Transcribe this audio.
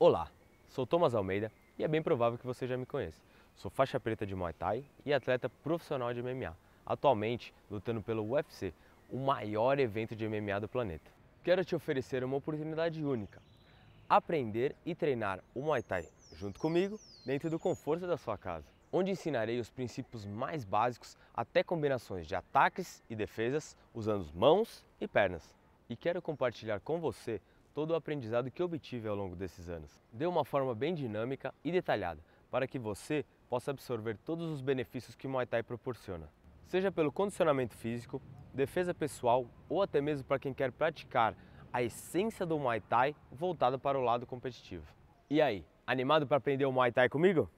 Olá, sou Thomas Almeida e é bem provável que você já me conheça. Sou faixa preta de Muay Thai e atleta profissional de MMA, atualmente lutando pelo UFC, o maior evento de MMA do planeta. Quero te oferecer uma oportunidade única: aprender e treinar o Muay Thai junto comigo dentro do conforto da sua casa, onde ensinarei os princípios mais básicos até combinações de ataques e defesas usando mãos e pernas. E quero compartilhar com você todo o aprendizado que obtive ao longo desses anos, de uma forma bem dinâmica e detalhada, para que você possa absorver todos os benefícios que o Muay Thai proporciona. Seja pelo condicionamento físico, defesa pessoal ou até mesmo para quem quer praticar a essência do Muay Thai voltada para o lado competitivo. E aí, animado para aprender o Muay Thai comigo?